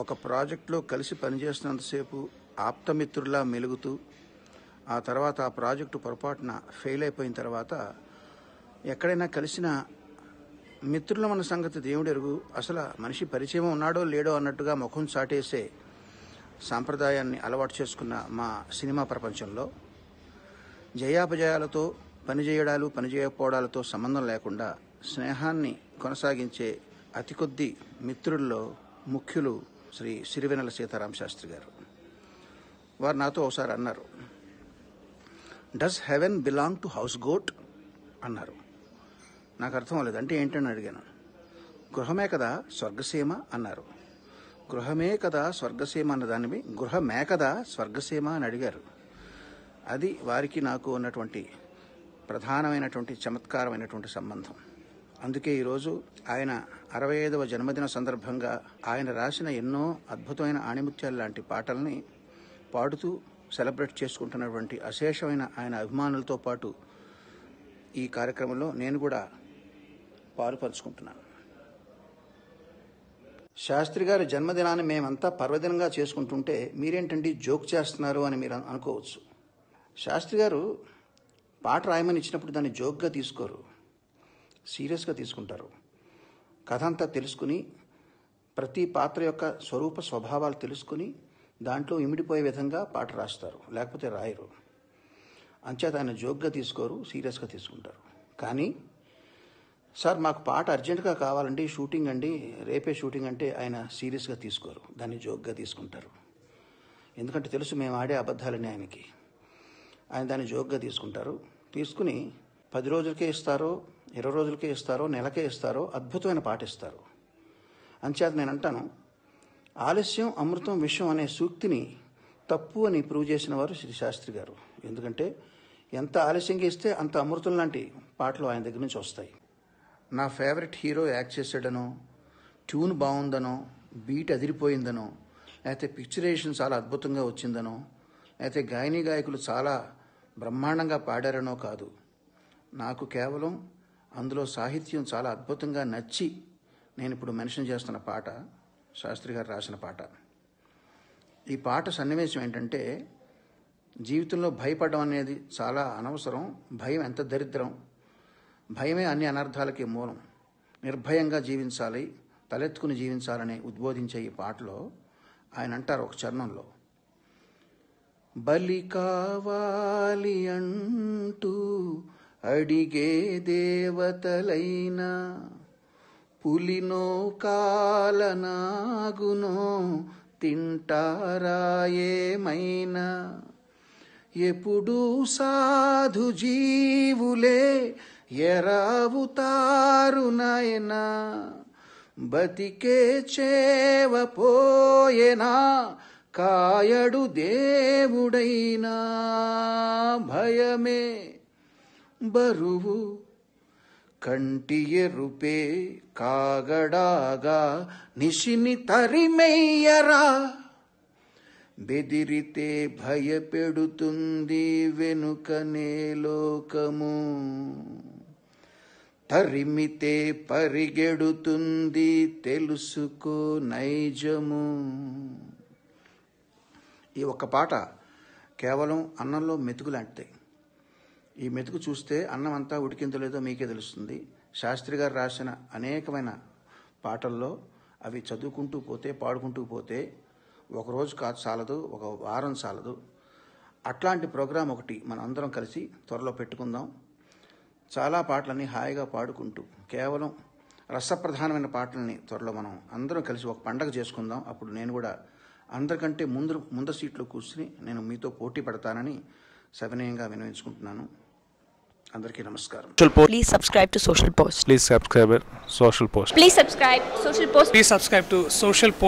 ఒక ప్రాజెక్టులో కలిసి పనిచేస్తున్నంతసేపు ఆప్తమిత్రులా మెలుగుతూ ఆ తర్వాత ఆ ప్రాజెక్టు పొరపాటున ఫెయిల్ అయిపోయిన తర్వాత ఎక్కడైనా కలిసిన మిత్రుల మన సంగతి దేవుడెరుగు అసలు మనిషి పరిచయం ఉన్నాడో లేడో అన్నట్టుగా ముఖం చాటేసే సాంప్రదాయాన్ని అలవాటు చేసుకున్న మా సినిమా ప్రపంచంలో జయాపజయాలతో పనిచేయడాలు పనిచేయకపోవడాలతో సంబంధం లేకుండా స్నేహాన్ని కొనసాగించే అతి కొద్ది మిత్రుల్లో ముఖ్యులు శ్రీ సిరివెనల సీతారాం శాస్త్రి గారు వారు నాతో ఒకసారి అన్నారు does heaven belong to house goat అన్నారు నాకు అర్థం అవ్వలేదు అంటే ఏంటని అడిగాను గృహమే కదా స్వర్గసీమ అన్నారు గృహమే కదా స్వర్గసీమ అన్న దానివి గృహమే కదా స్వర్గసీమ అని అడిగారు అది వారికి నాకు ఉన్నటువంటి ప్రధానమైనటువంటి చమత్కారమైనటువంటి సంబంధం అందుకే ఈరోజు ఆయన అరవై ఐదవ జన్మదిన సందర్భంగా ఆయన రాసిన ఎన్నో అద్భుతమైన ఆణిముత్యాలు లాంటి పాటల్ని పాడుతూ సెలబ్రేట్ చేసుకుంటున్నటువంటి అశేషమైన ఆయన అభిమానులతో పాటు ఈ కార్యక్రమంలో నేను కూడా పారుపరుచుకుంటున్నాను శాస్త్రి గారి జన్మదినాన్ని మేమంతా పర్వదినంగా చేసుకుంటుంటే మీరేంటండి జోక్ చేస్తున్నారు అని మీరు అనుకోవచ్చు శాస్త్రి గారు పాట రాయమని ఇచ్చినప్పుడు దాన్ని జోక్గా తీసుకోరు సీరియస్గా తీసుకుంటారు కథ అంతా తెలుసుకుని ప్రతి పాత్ర యొక్క స్వరూప స్వభావాలు తెలుసుకుని దాంట్లో ఇమిడిపోయే విధంగా పాట రాస్తారు లేకపోతే రాయరు అంచేత ఆయన జోక్గా తీసుకోరు సీరియస్గా తీసుకుంటారు కానీ సార్ మాకు పాట అర్జెంటుగా కావాలండి షూటింగ్ అండి రేపే షూటింగ్ అంటే ఆయన సీరియస్గా తీసుకోరు దాన్ని జోక్గా తీసుకుంటారు ఎందుకంటే తెలుసు మేము ఆడే అబద్ధాలని ఆయనకి ఆయన దాన్ని జోక్గా తీసుకుంటారు తీసుకుని పది రోజులకే ఇస్తారో ఇరవై రోజులకే ఇస్తారో నెలకే ఇస్తారో అద్భుతమైన పాట ఇస్తారు అంచేత నేను అంటాను ఆలస్యం అమృతం విషయం అనే సూక్తిని తప్పు అని ప్రూవ్ చేసిన వారు శ్రీ శాస్త్రి గారు ఎందుకంటే ఎంత ఆలస్యంగా ఇస్తే అంత అమృతం లాంటి పాటలు ఆయన దగ్గర నుంచి వస్తాయి నా ఫేవరెట్ హీరో యాక్ట్ చేశాడనో ట్యూన్ బాగుందనో బీట్ అదిరిపోయిందనో లేకపోతే పిక్చరేషన్ చాలా అద్భుతంగా వచ్చిందనో లేకపోతే గాయని గాయకులు చాలా బ్రహ్మాండంగా పాడారనో కాదు నాకు కేవలం అందులో సాహిత్యం చాలా అద్భుతంగా నచ్చి నేను ఇప్పుడు మెన్షన్ చేస్తున్న పాట శాస్త్రి గారు రాసిన పాట ఈ పాట సన్నివేశం ఏంటంటే జీవితంలో భయపడడం అనేది చాలా అనవసరం భయం ఎంత దరిద్రం భయమే అన్ని అనర్థాలకి మూలం నిర్భయంగా జీవించాలి తలెత్తుకుని జీవించాలని ఉద్బోధించే ఈ పాటలో ఆయన అంటారు ఒక చరణంలో బలి కావాలి అంటూ అడిగే దేవతలైన పులినో కాలనాగునో తింటారాయేమైనా ఎప్పుడూ సాధు జీవులే ఎరావుతారు నాయనా బతికే చేవపోయేనా కాయడు దేవుడైనా భయమే బరువు కంటి ఎరుపే కాగడాగా నిశిని తరిమెయ్యరా బెదిరితే భయపెడుతుంది వెనుకనే లోకము తరిమితే పరిగెడుతుంది తెలుసుకో నైజము ఈ ఒక్క పాట కేవలం అన్నంలో మెతుకు లాంటిది ఈ మెతుకు చూస్తే అన్నం అంతా ఉడికిందో లేదో మీకే తెలుస్తుంది శాస్త్రి గారు రాసిన అనేకమైన పాటల్లో అవి చదువుకుంటూ పోతే పాడుకుంటూ పోతే ఒక రోజు కాదు చాలదు ఒక వారం చాలదు అట్లాంటి ప్రోగ్రాం ఒకటి మనం అందరం కలిసి త్వరలో పెట్టుకుందాం చాలా పాటలని హాయిగా పాడుకుంటూ కేవలం రసప్రధానమైన పాటలని త్వరలో మనం అందరం కలిసి ఒక పండగ చేసుకుందాం అప్పుడు నేను కూడా అందరికంటే ముందు ముందు సీట్లో కూర్చుని నేను మీతో పోటీ పడతానని సవినయంగా వినవించుకుంటున్నాను అందరికీ నమస్కారం please subscribe to social post please subscribe social post please subscribe social post please subscribe to social post